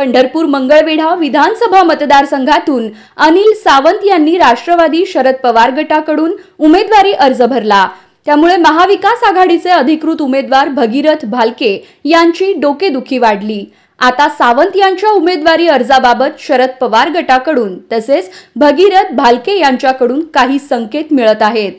पंढरपूर मंगळवेढा विधानसभा मतदारसंघातून अनिल सावंत यांनी राष्ट्रवादी शरद पवार गटाकडून उमेदवारी अर्ज भरला त्यामुळे महाविकास आघाडीचे अधिकृत उमेदवार भगीरथ भालके यांची डोकेदुखी वाढली आता सावंत यांच्या उमेदवारी अर्जाबाबत शरद पवार गटाकडून तसेच भगीरथ भालके यांच्याकडून काही संकेत मिळत आहेत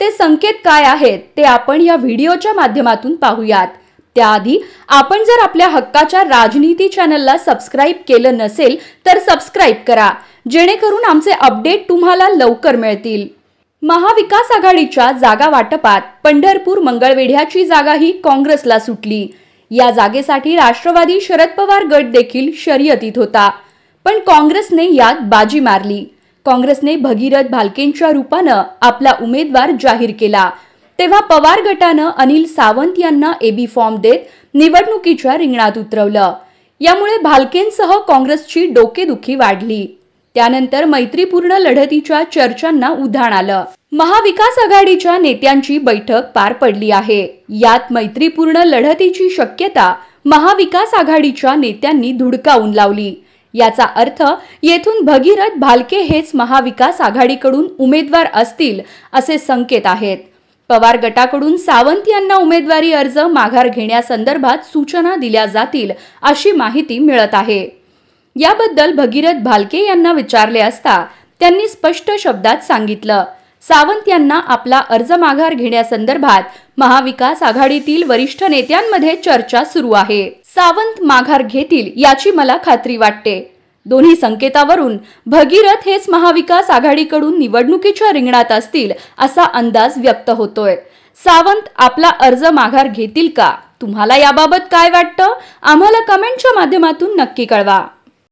ते संकेत काय आहेत ते आपण या व्हिडिओच्या माध्यमातून पाहूयात त्याआधी आपण जर आपल्या हक्काच्या राजनीती चॅनलला सबस्क्राईब केलं नसेल तर सबस्क्राईब करा जेणेकरून आमचे अपडेट तुम्हाला लवकर मिळतील महाविकास आघाडीच्या जागा वाटपात पंढरपूर मंगळवेढ्याची जागा ही काँग्रेसला सुटली या जागेसाठी राष्ट्रवादी शरद पवार गट देखील शर्यतीत होता पण काँग्रेसने यात बाजी मारली काँग्रेसने भगीरथ भालकेंच्या रूपानं आपला उमेदवार जाहीर केला तेव्हा पवार गटानं अनिल सावंत यांना एबी फॉर्म देत निवडणुकीच्या रिंगणात उतरवलं यामुळे भालकेंसह काँग्रेसची डोकेदुखी वाढली त्यानंतर मैत्रीपूर्ण लढतीच्या चर्चांना उधाण आलं महाविकास आघाडीच्या नेत्यांची बैठक पार पडली आहे यात मैत्रीपूर्ण लढतीची शक्यता महाविकास आघाडीच्या नेत्यांनी धुडकावून लावली याचा अर्थ येथून भगीरथ भालके हेच महाविकास आघाडीकडून उमेदवार असतील असे संकेत आहेत पवार गटाकडून सावंत यांना उमेदवारी अर्ज माघार घेण्यासंदर्भात सूचना दिल्या जातील अशी माहिती मिळत आहे याबद्दल भगीरथ भालके यांना विचारले असता त्यांनी स्पष्ट शब्दात सांगितलं सावंत यांना आपला अर्ज माघार घेण्यासंदर्भात महाविकास आघाडीतील वरिष्ठ नेत्यांमध्ये चर्चा सुरू आहे सावंत माघार घेतील याची मला खात्री वाटते दोन्ही संकेतावरून भगीरथ हेच महाविकास आघाडीकडून निवडणुकीच्या रिंगणात असतील असा अंदाज व्यक्त होतोय सावंत आपला अर्ज माघार घेतील का तुम्हाला याबाबत काय वाटतं आम्हाला कमेंटच्या माध्यमातून नक्की कळवा